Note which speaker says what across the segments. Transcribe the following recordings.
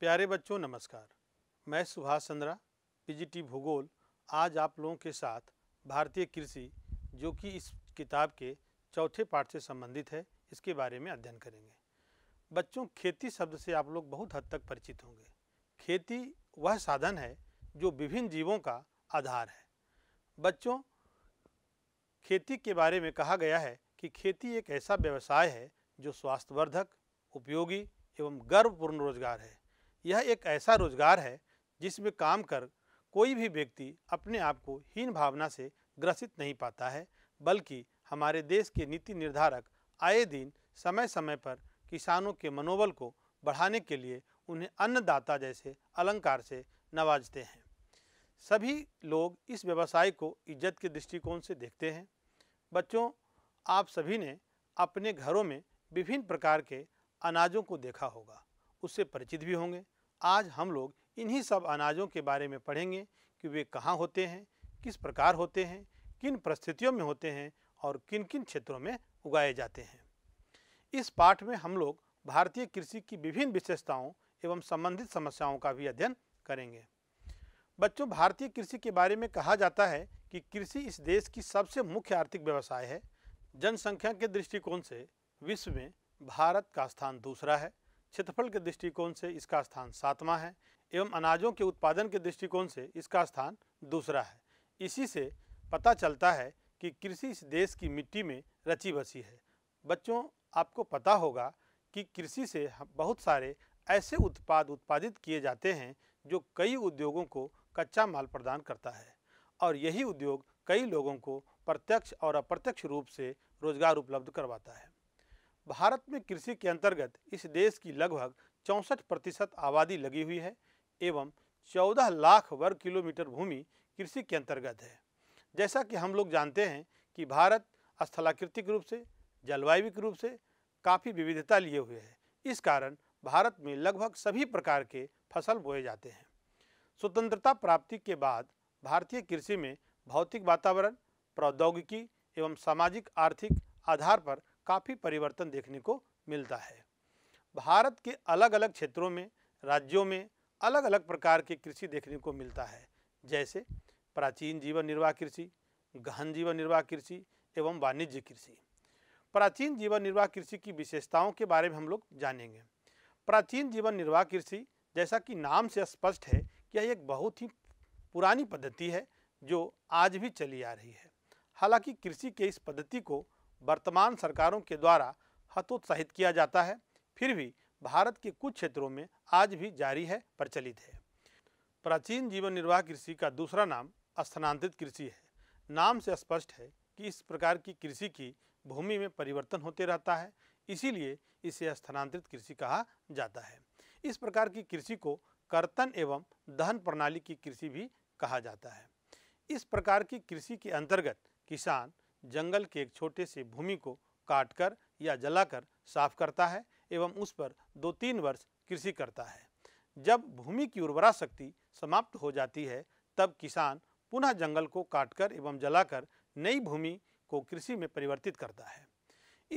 Speaker 1: प्यारे बच्चों नमस्कार मैं सुभाष चंद्रा पीजीटी भूगोल आज आप लोगों के साथ भारतीय कृषि जो कि इस किताब के चौथे पाठ से संबंधित है इसके बारे में अध्ययन करेंगे बच्चों खेती शब्द से आप लोग बहुत हद तक परिचित होंगे खेती वह साधन है जो विभिन्न जीवों का आधार है बच्चों खेती के बारे में कहा गया है कि खेती एक ऐसा व्यवसाय है जो स्वास्थ्यवर्धक उपयोगी एवं गर्वपूर्ण रोजगार है यह एक ऐसा रोजगार है जिसमें काम कर कोई भी व्यक्ति अपने आप को हीन भावना से ग्रसित नहीं पाता है बल्कि हमारे देश के नीति निर्धारक आए दिन समय समय पर किसानों के मनोबल को बढ़ाने के लिए उन्हें अन्नदाता जैसे अलंकार से नवाजते हैं सभी लोग इस व्यवसाय को इज्जत के दृष्टिकोण से देखते हैं बच्चों आप सभी ने अपने घरों में विभिन्न प्रकार के अनाजों को देखा होगा उससे परिचित भी होंगे आज हम लोग इन्हीं सब अनाजों के बारे में पढ़ेंगे कि वे कहाँ होते हैं किस प्रकार होते हैं किन परिस्थितियों में होते हैं और किन किन क्षेत्रों में उगाए जाते हैं इस पाठ में हम लोग भारतीय कृषि की विभिन्न विशेषताओं एवं संबंधित समस्याओं का भी अध्ययन करेंगे बच्चों भारतीय कृषि के बारे में कहा जाता है कि कृषि इस देश की सबसे मुख्य आर्थिक व्यवसाय है जनसंख्या के दृष्टिकोण से विश्व में भारत का स्थान दूसरा है क्षेत्रफल के दृष्टिकोण से इसका स्थान सातवां है एवं अनाजों के उत्पादन के दृष्टिकोण से इसका स्थान दूसरा है इसी से पता चलता है कि कृषि इस देश की मिट्टी में रची बसी है बच्चों आपको पता होगा कि कृषि से बहुत सारे ऐसे उत्पाद उत्पादित किए जाते हैं जो कई उद्योगों को कच्चा माल प्रदान करता है और यही उद्योग कई लोगों को प्रत्यक्ष और अप्रत्यक्ष रूप से रोजगार उपलब्ध करवाता है भारत में कृषि के अंतर्गत इस देश की लगभग चौंसठ प्रतिशत आबादी लगी हुई है एवं 14 लाख वर्ग किलोमीटर भूमि कृषि के अंतर्गत है जैसा कि हम लोग जानते हैं कि भारत स्थलाकृतिक रूप से जलवायिक रूप से काफ़ी विविधता लिए हुए है इस कारण भारत में लगभग सभी प्रकार के फसल बोए जाते हैं स्वतंत्रता प्राप्ति के बाद भारतीय कृषि में भौतिक वातावरण प्रौद्योगिकी एवं सामाजिक आर्थिक आधार पर काफ़ी परिवर्तन देखने को मिलता है भारत के अलग अलग क्षेत्रों में राज्यों में अलग अलग प्रकार के कृषि देखने को मिलता है जैसे प्राचीन जीवन निर्वाह कृषि गहन जीवन निर्वाह कृषि एवं वाणिज्य कृषि प्राचीन जीवन निर्वाह कृषि की विशेषताओं के बारे में हम लोग जानेंगे प्राचीन जीवन निर्वाह कृषि जैसा कि नाम से स्पष्ट है कि यह एक बहुत ही पुरानी पद्धति है जो आज भी चली आ रही है हालांकि कृषि के इस पद्धति को वर्तमान सरकारों के द्वारा हतोत्साहित किया जाता है फिर भी भारत के कुछ क्षेत्रों में आज भी जारी है प्रचलित है प्राचीन जीवन निर्वाह कृषि का दूसरा नाम स्थानांतरित कृषि है नाम से स्पष्ट है कि इस प्रकार की कृषि की भूमि में परिवर्तन होते रहता है इसीलिए इसे स्थानांतरित कृषि कहा जाता है इस प्रकार की कृषि को कर्तन एवं दहन प्रणाली की कृषि भी कहा जाता है इस प्रकार की कृषि के अंतर्गत किसान जंगल के एक छोटे से भूमि को काटकर या जलाकर साफ करता है एवं उस पर दो तीन वर्ष कृषि करता है जब भूमि की उर्वरा शक्ति समाप्त हो जाती है तब किसान पुनः जंगल को काटकर एवं जलाकर नई भूमि को कृषि में परिवर्तित करता है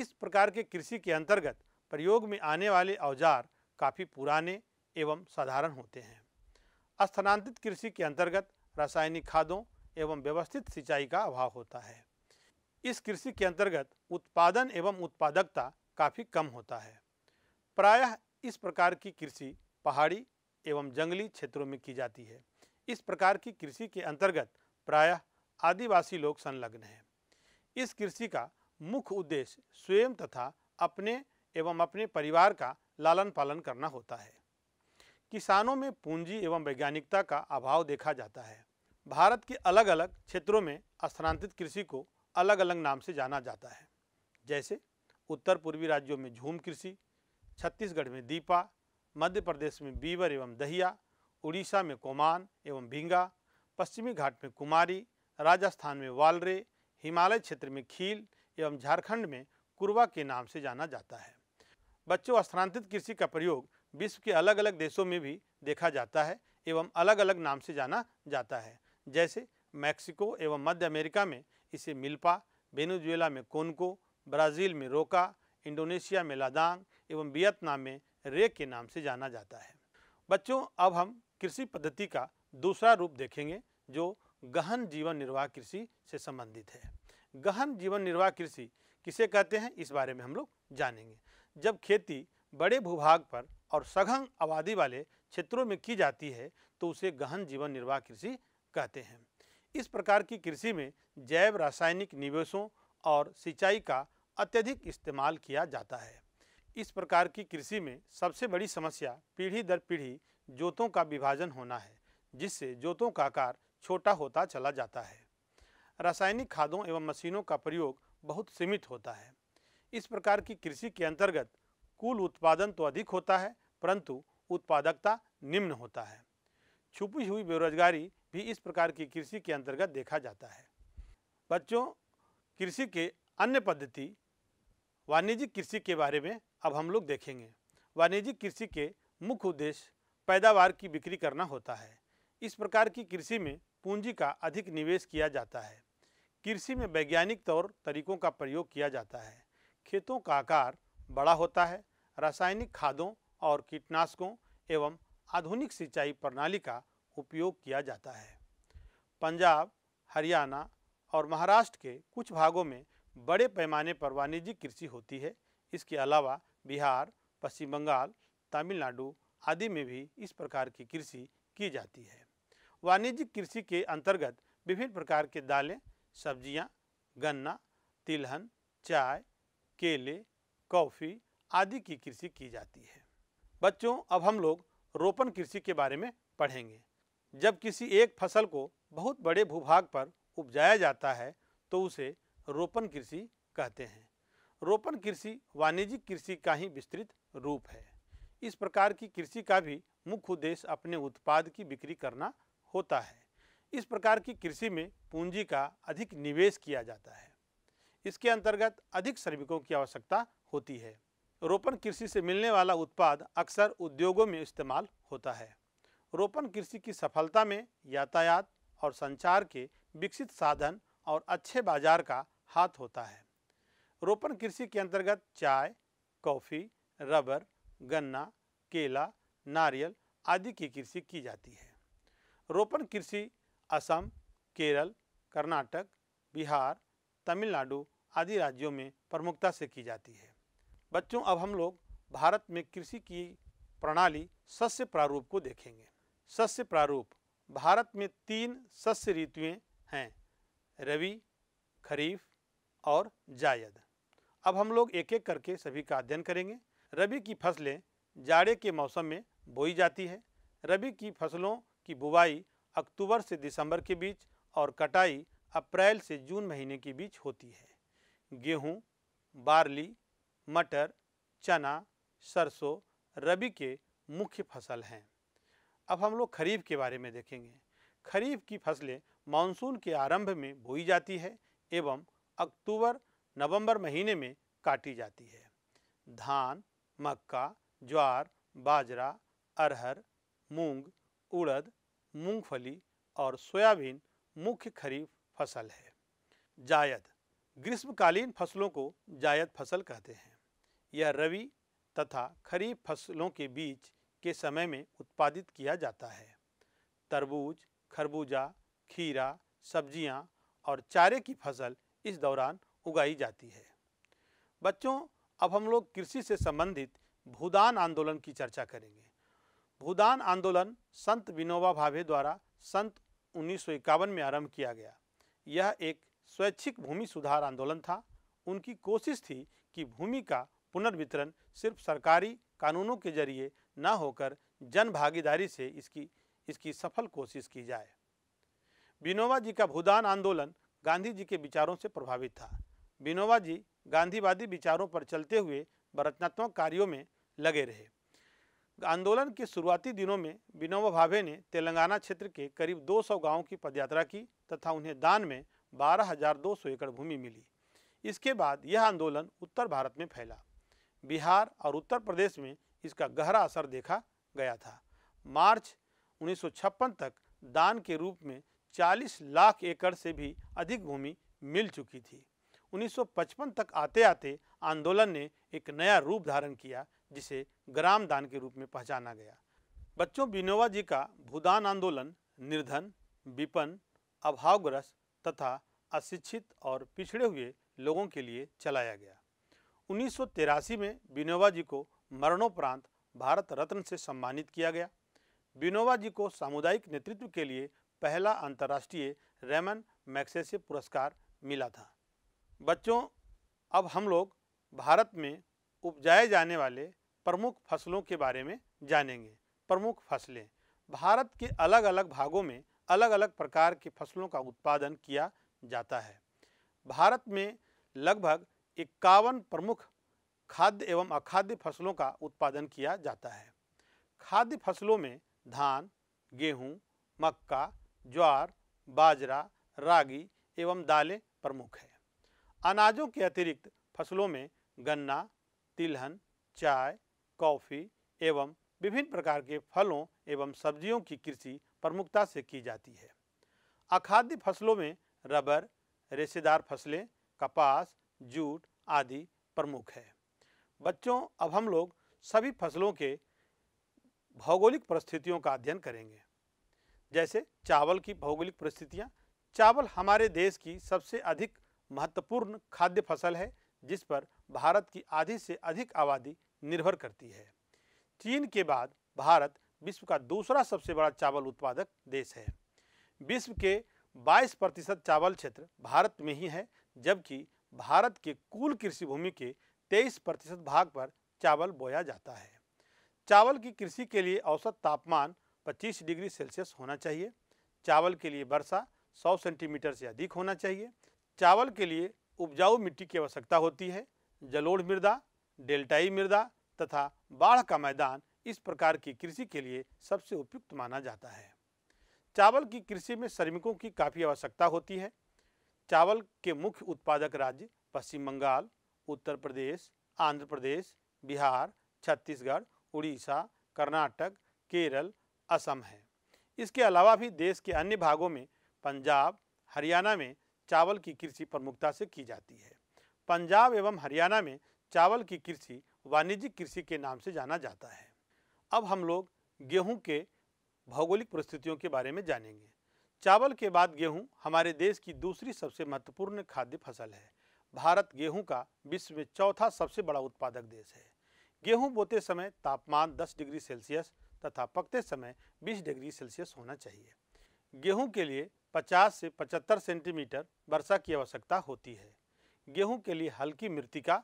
Speaker 1: इस प्रकार के कृषि के अंतर्गत प्रयोग में आने वाले औजार काफ़ी पुराने एवं साधारण होते हैं स्थानांतरित कृषि के अंतर्गत रासायनिक खादों एवं व्यवस्थित सिंचाई का अभाव होता है इस कृषि के अंतर्गत उत्पादन एवं उत्पादकता काफ़ी कम होता है प्रायः इस प्रकार की कृषि पहाड़ी एवं जंगली क्षेत्रों में की जाती है इस प्रकार की कृषि के अंतर्गत प्रायः आदिवासी लोग संलग्न हैं इस कृषि का मुख्य उद्देश्य स्वयं तथा अपने एवं अपने परिवार का लालन पालन करना होता है किसानों में पूंजी एवं वैज्ञानिकता का अभाव देखा जाता है भारत के अलग अलग क्षेत्रों में स्थानांतरित कृषि को अलग अलग नाम से जाना जाता है जैसे उत्तर पूर्वी राज्यों में झूम कृषि छत्तीसगढ़ में दीपा मध्य प्रदेश में बीवर एवं दहिया उड़ीसा में कोमान एवं भींगा पश्चिमी घाट में कुमारी राजस्थान में वालरे हिमालय क्षेत्र में खील एवं झारखंड में कुरवा के नाम से जाना जाता है बच्चों स्थानांतरित कृषि का प्रयोग विश्व के अलग अलग देशों में भी देखा जाता है एवं अलग अलग नाम से जाना जाता है जैसे मैक्सिको एवं मध्य अमेरिका में इसे मिल्पा वेनेजुएला में कोनको ब्राज़ील में रोका इंडोनेशिया में लादांग एवं वियतनाम में रे के नाम से जाना जाता है बच्चों अब हम कृषि पद्धति का दूसरा रूप देखेंगे जो गहन जीवन निर्वाह कृषि से संबंधित है गहन जीवन निर्वाह कृषि किसे कहते हैं इस बारे में हम लोग जानेंगे जब खेती बड़े भूभाग पर और सघन आबादी वाले क्षेत्रों में की जाती है तो उसे गहन जीवन निर्वाह कृषि कहते हैं इस प्रकार की कृषि में जैव रासायनिक निवेशों और सिंचाई का अत्यधिक इस्तेमाल किया जाता है इस प्रकार की कृषि में सबसे बड़ी समस्या पीढ़ी दर पीढ़ी जोतों का विभाजन होना है जिससे जोतों का आकार छोटा होता चला जाता है रासायनिक खादों एवं मशीनों का प्रयोग बहुत सीमित होता है इस प्रकार की कृषि के अंतर्गत कुल उत्पादन तो अधिक होता है परंतु उत्पादकता निम्न होता है छुपी हुई बेरोजगारी भी इस प्रकार की कृषि के अंतर्गत देखा जाता है बच्चों कृषि के अन्य पद्धति वाणिज्यिक कृषि के बारे में अब हम लोग देखेंगे वाणिज्यिक कृषि के मुख्य उद्देश्य पैदावार की बिक्री करना होता है इस प्रकार की कृषि में पूंजी का अधिक निवेश किया जाता है कृषि में वैज्ञानिक तौर तरीकों का प्रयोग किया जाता है खेतों का आकार बड़ा होता है रासायनिक खादों और कीटनाशकों एवं आधुनिक सिंचाई प्रणाली का उपयोग किया जाता है पंजाब हरियाणा और महाराष्ट्र के कुछ भागों में बड़े पैमाने पर वाणिज्यिक कृषि होती है इसके अलावा बिहार पश्चिम बंगाल तमिलनाडु आदि में भी इस प्रकार की कृषि की जाती है वाणिज्यिक कृषि के अंतर्गत विभिन्न प्रकार के दालें सब्जियां, गन्ना तिलहन चाय केले कॉफ़ी आदि की कृषि की जाती है बच्चों अब हम लोग रोपण कृषि के बारे में पढ़ेंगे जब किसी एक फसल को बहुत बड़े भूभाग पर उपजाया जाता है तो उसे रोपण कृषि कहते हैं रोपण कृषि वाणिज्यिक कृषि का ही विस्तृत रूप है इस प्रकार की कृषि का भी मुख्य उद्देश्य अपने उत्पाद की बिक्री करना होता है इस प्रकार की कृषि में पूंजी का अधिक निवेश किया जाता है इसके अंतर्गत अधिक श्रमिकों की आवश्यकता होती है रोपण कृषि से मिलने वाला उत्पाद अक्सर उद्योगों में इस्तेमाल होता है रोपण कृषि की सफलता में यातायात और संचार के विकसित साधन और अच्छे बाजार का हाथ होता है रोपण कृषि के अंतर्गत चाय कॉफ़ी रबर गन्ना केला नारियल आदि की कृषि की जाती है रोपण कृषि असम केरल कर्नाटक बिहार तमिलनाडु आदि राज्यों में प्रमुखता से की जाती है बच्चों अब हम लोग भारत में कृषि की प्रणाली सस्य प्रारूप को देखेंगे सस्य प्रारूप भारत में तीन सस्य ऋतुएं हैं रवि खरीफ और जायद अब हम लोग एक एक करके सभी का अध्ययन करेंगे रबी की फसलें जाड़े के मौसम में बोई जाती है रबी की फसलों की बुवाई अक्टूबर से दिसंबर के बीच और कटाई अप्रैल से जून महीने के बीच होती है गेहूं, बार्ली मटर चना सरसों रबी के मुख्य फसल हैं अब हम लोग खरीफ के बारे में देखेंगे खरीफ की फसलें मानसून के आरंभ में बोई जाती है एवं अक्टूबर नवंबर महीने में काटी जाती है धान मक्का ज्वार बाजरा अरहर मूंग उड़द मूंगफली और सोयाबीन मुख्य खरीफ फसल है जायद ग्रीष्मकालीन फसलों को जायद फसल कहते हैं यह रवि तथा खरीफ फसलों के बीच के समय में उत्पादित किया जाता है तरबूज खरबूजा खीरा सब्जियां और चारे की फसल इस दौरान उगाई जाती है बच्चों अब हम लोग कृषि से संबंधित भूदान आंदोलन की चर्चा करेंगे भूदान आंदोलन संत विनोबा भावे द्वारा संत उन्नीस में आरंभ किया गया यह एक स्वैच्छिक भूमि सुधार आंदोलन था उनकी कोशिश थी कि भूमि का पुनर्वितरण सिर्फ सरकारी कानूनों के जरिए न होकर जन भागीदारी से इसकी इसकी सफल कोशिश की जाए विनोबा जी का भूदान आंदोलन गांधी जी के विचारों से प्रभावित था विनोबा जी गांधीवादी विचारों पर चलते हुए रचनात्मक कार्यों में लगे रहे आंदोलन के शुरुआती दिनों में विनोबा भावे ने तेलंगाना क्षेत्र के करीब 200 गाँव की पदयात्रा की तथा उन्हें दान में 12,200 एकड़ भूमि मिली इसके बाद यह आंदोलन उत्तर भारत में फैला बिहार और उत्तर प्रदेश में इसका गहरा असर देखा गया था मार्च उन्नीस तक दान के रूप में 40 लाख एकड़ से भी अधिक भूमि मिल चुकी थी 1955 तक आते आते आंदोलन ने एक नया रूप धारण किया जिसे ग्राम दान के रूप में पहचाना गया बच्चों बिनोवा जी का भूदान आंदोलन निर्धन विपन्न अभावग्रस्त तथा अशिक्षित और पिछड़े हुए लोगों के लिए चलाया गया उन्नीस में बिनोवा जी को मरणोपरांत भारत रत्न से सम्मानित किया गया विनोवा जी को सामुदायिक नेतृत्व के लिए पहला अंतर्राष्ट्रीय रेमन मैक्सेसे पुरस्कार मिला था बच्चों अब हम लोग भारत में उपजाए जाने वाले प्रमुख फसलों के बारे में जानेंगे प्रमुख फसलें भारत के अलग अलग भागों में अलग अलग प्रकार की फसलों का उत्पादन किया जाता है भारत में लगभग इक्यावन प्रमुख खाद्य एवं अखाद्य फसलों का उत्पादन किया जाता है खाद्य फसलों में धान गेहूं, मक्का ज्वार बाजरा रागी एवं दालें प्रमुख है अनाजों के अतिरिक्त फसलों में गन्ना तिलहन चाय कॉफ़ी एवं विभिन्न प्रकार के फलों एवं सब्जियों की कृषि प्रमुखता से की जाती है अखाद्य फसलों में रबर रेशेदार फसलें कपास जूट आदि प्रमुख है बच्चों अब हम लोग सभी फसलों के भौगोलिक परिस्थितियों का अध्ययन करेंगे जैसे चावल की भौगोलिक परिस्थितियाँ चावल हमारे देश की सबसे अधिक महत्वपूर्ण खाद्य फसल है जिस पर भारत की आधी से अधिक आबादी निर्भर करती है चीन के बाद भारत विश्व का दूसरा सबसे बड़ा चावल उत्पादक देश है विश्व के 22 प्रतिशत चावल क्षेत्र भारत में ही है जबकि भारत के कुल कृषि भूमि के तेईस प्रतिशत भाग पर चावल बोया जाता है चावल की कृषि के लिए औसत तापमान 25 डिग्री सेल्सियस होना चाहिए चावल के लिए वर्षा 100 सेंटीमीटर से अधिक होना चाहिए चावल के लिए उपजाऊ मिट्टी की आवश्यकता होती है जलोढ़ मृदा डेल्टाई मृदा तथा बाढ़ का मैदान इस प्रकार की कृषि के लिए सबसे उपयुक्त माना जाता है चावल की कृषि में श्रमिकों की काफ़ी आवश्यकता होती है चावल के मुख्य उत्पादक राज्य पश्चिम बंगाल उत्तर प्रदेश आंध्र प्रदेश बिहार छत्तीसगढ़ उड़ीसा कर्नाटक केरल असम है इसके अलावा भी देश के अन्य भागों में पंजाब हरियाणा में चावल की कृषि प्रमुखता से की जाती है पंजाब एवं हरियाणा में चावल की कृषि वाणिज्यिक कृषि के नाम से जाना जाता है अब हम लोग गेहूं के भौगोलिक परिस्थितियों के बारे में जानेंगे चावल के बाद गेहूं हमारे देश की दूसरी सबसे महत्वपूर्ण खाद्य फसल है भारत गेहूं का विश्व में चौथा सबसे बड़ा उत्पादक देश है गेहूं बोते समय तापमान 10 डिग्री सेल्सियस तथा पकते समय 20 डिग्री सेल्सियस होना चाहिए गेहूं के लिए 50 से 75 सेंटीमीटर वर्षा की आवश्यकता होती है गेहूं के लिए हल्की मृतिका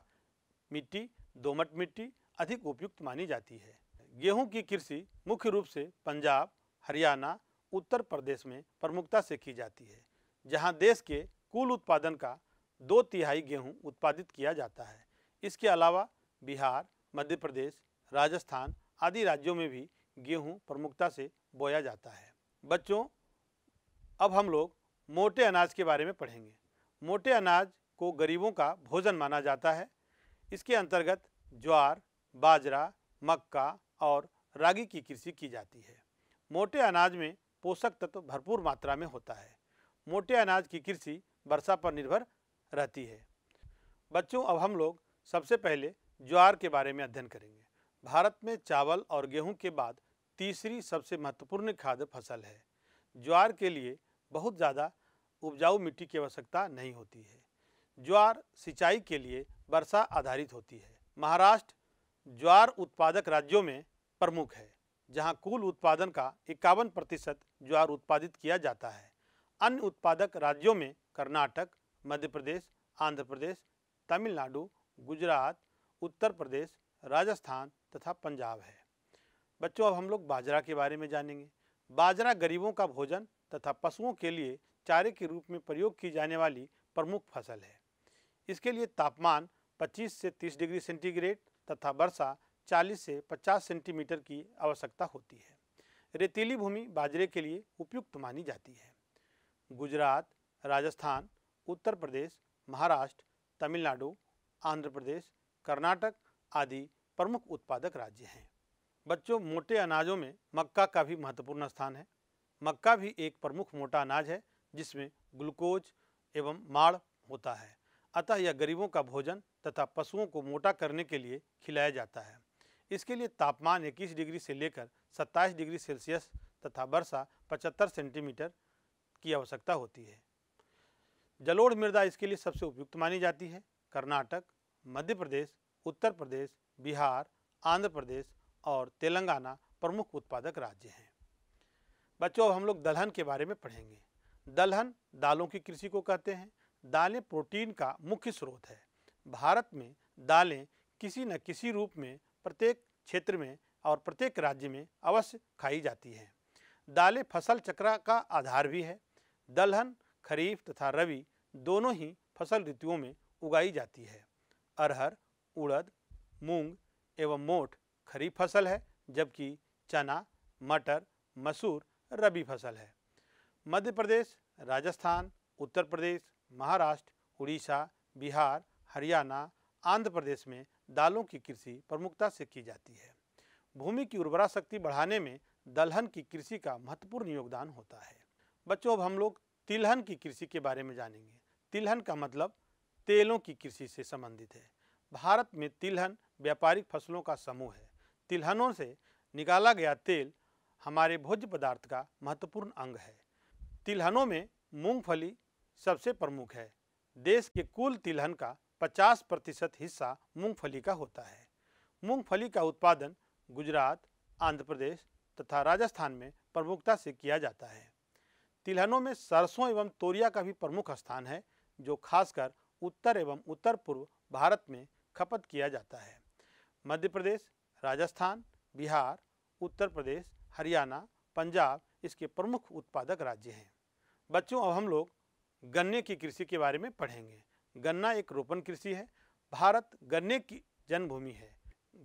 Speaker 1: मिट्टी दोमट मिट्टी अधिक उपयुक्त मानी जाती है गेहूँ की कृषि मुख्य रूप से पंजाब हरियाणा उत्तर प्रदेश में प्रमुखता से की जाती है जहाँ देश के कुल उत्पादन का दो तिहाई गेहूं उत्पादित किया जाता है इसके अलावा बिहार मध्य प्रदेश राजस्थान आदि राज्यों में भी गेहूं प्रमुखता से बोया जाता है बच्चों अब हम लोग मोटे अनाज के बारे में पढ़ेंगे मोटे अनाज को गरीबों का भोजन माना जाता है इसके अंतर्गत ज्वार बाजरा मक्का और रागी की कृषि की जाती है मोटे अनाज में पोषक तत्व भरपूर मात्रा में होता है मोटे अनाज की कृषि वर्षा पर निर्भर रहती है बच्चों अब हम लोग सबसे पहले ज्वार के बारे में अध्ययन करेंगे भारत में चावल और गेहूं के बाद तीसरी सबसे महत्वपूर्ण खाद्य फसल है ज्वार के लिए बहुत ज़्यादा उपजाऊ मिट्टी की आवश्यकता नहीं होती है ज्वार सिंचाई के लिए वर्षा आधारित होती है महाराष्ट्र ज्वार उत्पादक राज्यों में प्रमुख है जहां कुल उत्पादन का इक्यावन प्रतिशत ज्वार उत्पादित किया जाता है अन्य उत्पादक राज्यों में कर्नाटक मध्य प्रदेश आंध्र प्रदेश तमिलनाडु गुजरात उत्तर प्रदेश राजस्थान तथा पंजाब है बच्चों अब हम लोग बाजरा के बारे में जानेंगे बाजरा गरीबों का भोजन तथा पशुओं के लिए चारे के रूप में प्रयोग की जाने वाली प्रमुख फसल है इसके लिए तापमान 25 से 30 डिग्री सेंटीग्रेड तथा वर्षा 40 से 50 सेंटीमीटर की आवश्यकता होती है रेतीली भूमि बाजरे के लिए उपयुक्त मानी जाती है गुजरात राजस्थान उत्तर प्रदेश महाराष्ट्र तमिलनाडु आंध्र प्रदेश कर्नाटक आदि प्रमुख उत्पादक राज्य हैं बच्चों मोटे अनाजों में मक्का का भी महत्वपूर्ण स्थान है मक्का भी एक प्रमुख मोटा अनाज है जिसमें ग्लूकोज एवं माड़ होता है अतः यह गरीबों का भोजन तथा पशुओं को मोटा करने के लिए खिलाया जाता है इसके लिए तापमान 21 डिग्री से लेकर 27 डिग्री सेल्सियस तथा वर्षा 75 सेंटीमीटर की आवश्यकता होती है जलोढ़ मृदा इसके लिए सबसे उपयुक्त मानी जाती है कर्नाटक मध्य प्रदेश उत्तर प्रदेश बिहार आंध्र प्रदेश और तेलंगाना प्रमुख उत्पादक राज्य हैं बच्चों अब हम लोग दलहन के बारे में पढ़ेंगे दलहन दालों की कृषि को कहते हैं दालें प्रोटीन का मुख्य स्रोत है भारत में दालें किसी न किसी रूप में प्रत्येक क्षेत्र में और प्रत्येक राज्य में अवश्य खाई जाती हैं दालें फसल चक्र का आधार भी है दलहन खरीफ तथा रबी दोनों ही फसल ऋतुओं में उगाई जाती है अरहर उड़द मूंग एवं मोठ खरीफ फसल है जबकि चना मटर मसूर रबी फसल है मध्य प्रदेश राजस्थान उत्तर प्रदेश महाराष्ट्र उड़ीसा बिहार हरियाणा आंध्र प्रदेश में दालों की कृषि प्रमुखता से की जाती है भूमि की उर्वरा शक्ति बढ़ाने में दलहन की कृषि का महत्वपूर्ण योगदान होता है बच्चों अब हम लोग तिलहन की कृषि के बारे में जानेंगे तिलहन का मतलब तेलों की कृषि से संबंधित है भारत में तिलहन व्यापारिक फसलों का समूह है तिलहनों से निकाला गया तेल हमारे भोज्य पदार्थ का महत्वपूर्ण अंग है तिलहनों में मूंगफली सबसे प्रमुख है देश के कुल तिलहन का 50 प्रतिशत हिस्सा मूंगफली का होता है मूंगफली का उत्पादन गुजरात आंध्र प्रदेश तथा राजस्थान में प्रमुखता से किया जाता है तिलहनों में सरसों एवं तोरिया का भी प्रमुख स्थान है जो खासकर उत्तर एवं उत्तर पूर्व भारत में खपत किया जाता है मध्य प्रदेश राजस्थान बिहार उत्तर प्रदेश हरियाणा पंजाब इसके प्रमुख उत्पादक राज्य हैं बच्चों अब हम लोग गन्ने की कृषि के बारे में पढ़ेंगे गन्ना एक रोपण कृषि है भारत गन्ने की जन्मभूमि है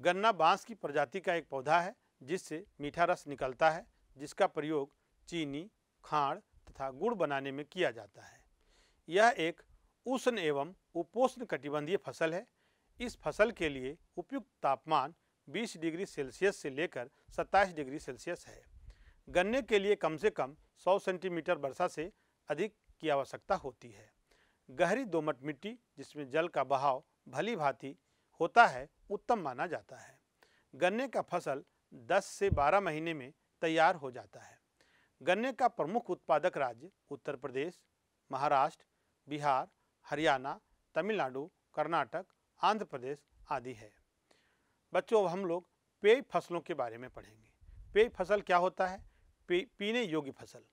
Speaker 1: गन्ना बांस की प्रजाति का एक पौधा है जिससे मीठा रस निकलता है जिसका प्रयोग चीनी खाड़ तथा गुड़ बनाने में किया जाता है यह एक उष्ण एवं उपोष्ण कटिबंधीय फसल है इस फसल के लिए उपयुक्त तापमान 20 डिग्री सेल्सियस से लेकर 27 डिग्री सेल्सियस है गन्ने के लिए कम से कम 100 सेंटीमीटर वर्षा से अधिक की आवश्यकता होती है गहरी दोमट मिट्टी जिसमें जल का बहाव भली भांति होता है उत्तम माना जाता है गन्ने का फसल 10 से 12 महीने में तैयार हो जाता है गन्ने का प्रमुख उत्पादक राज्य उत्तर प्रदेश महाराष्ट्र बिहार हरियाणा तमिलनाडु कर्नाटक आंध्र प्रदेश आदि है बच्चों अब हम लोग पेय फसलों के बारे में पढ़ेंगे पेय फसल क्या होता है पीने योग्य फसल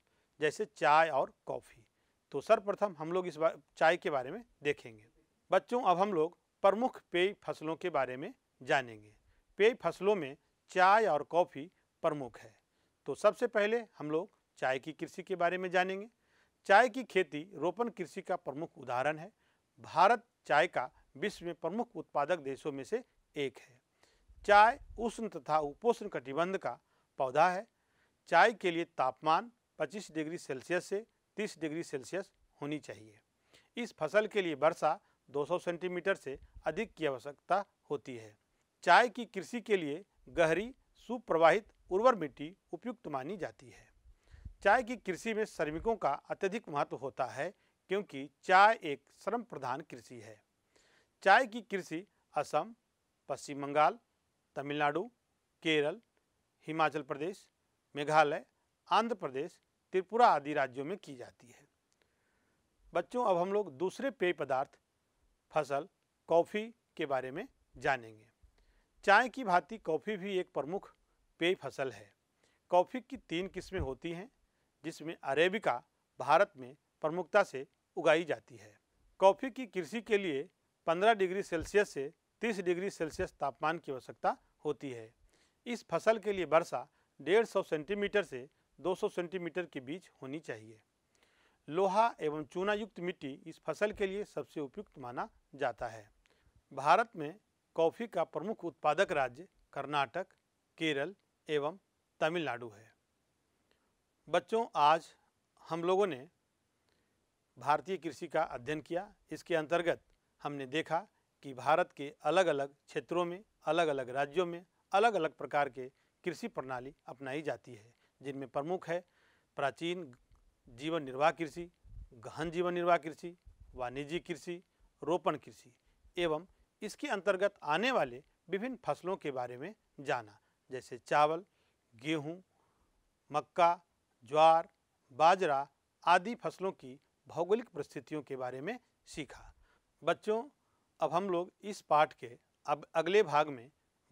Speaker 1: जैसे चाय और कॉफ़ी तो सर्वप्रथम हम लोग इस बार चाय के बारे में देखेंगे बच्चों अब हम लोग प्रमुख पेय फसलों के बारे में जानेंगे पेय फसलों में चाय और कॉफ़ी प्रमुख है तो सबसे पहले हम लोग चाय की कृषि के बारे में जानेंगे चाय की खेती रोपण कृषि का प्रमुख उदाहरण है भारत चाय का विश्व में प्रमुख उत्पादक देशों में से एक है चाय उष्ण तथा उपोष्ण कटिबंध का पौधा है चाय के लिए तापमान 25 डिग्री सेल्सियस से 30 डिग्री सेल्सियस होनी चाहिए इस फसल के लिए वर्षा 200 सेंटीमीटर से अधिक की आवश्यकता होती है चाय की कृषि के लिए गहरी सुप्रवाहित उर्वर मिट्टी उपयुक्त मानी जाती है चाय की कृषि में श्रमिकों का अत्यधिक महत्व होता है क्योंकि चाय एक श्रम प्रधान कृषि है चाय की कृषि असम पश्चिम बंगाल तमिलनाडु केरल हिमाचल प्रदेश मेघालय आंध्र प्रदेश त्रिपुरा आदि राज्यों में की जाती है बच्चों अब हम लोग दूसरे पेय पदार्थ फसल कॉफ़ी के बारे में जानेंगे चाय की भांति कॉफ़ी भी एक प्रमुख पेय फसल है कॉफ़ी की तीन किस्में होती हैं जिसमें अरेबिका भारत में प्रमुखता से उगाई जाती है कॉफ़ी की कृषि के लिए 15 डिग्री सेल्सियस से 30 डिग्री सेल्सियस तापमान की आवश्यकता होती है इस फसल के लिए वर्षा 150 सेंटीमीटर से 200 सेंटीमीटर के बीच होनी चाहिए लोहा एवं चूना युक्त मिट्टी इस फसल के लिए सबसे उपयुक्त माना जाता है भारत में कॉफ़ी का प्रमुख उत्पादक राज्य कर्नाटक केरल एवं तमिलनाडु है बच्चों आज हम लोगों ने भारतीय कृषि का अध्ययन किया इसके अंतर्गत हमने देखा कि भारत के अलग अलग क्षेत्रों में अलग अलग राज्यों में अलग अलग प्रकार के कृषि प्रणाली अपनाई जाती है जिनमें प्रमुख है प्राचीन जीवन निर्वाह कृषि गहन जीवन निर्वाह कृषि वाणिज्यिक कृषि रोपण कृषि एवं इसके अंतर्गत आने वाले विभिन्न फसलों के बारे में जाना जैसे चावल गेहूँ मक्का ज्वार बाजरा आदि फसलों की भौगोलिक परिस्थितियों के बारे में सीखा बच्चों अब हम लोग इस पाठ के अब अगले भाग में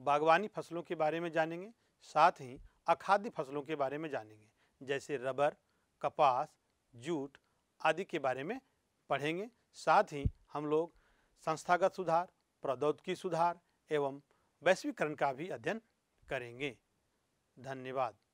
Speaker 1: बागवानी फसलों के बारे में जानेंगे साथ ही अखाद्य फसलों के बारे में जानेंगे जैसे रबर कपास जूट आदि के बारे में पढ़ेंगे साथ ही हम लोग संस्थागत सुधार प्रौद्योगिकी सुधार एवं वैश्वीकरण का भी अध्ययन करेंगे धन्यवाद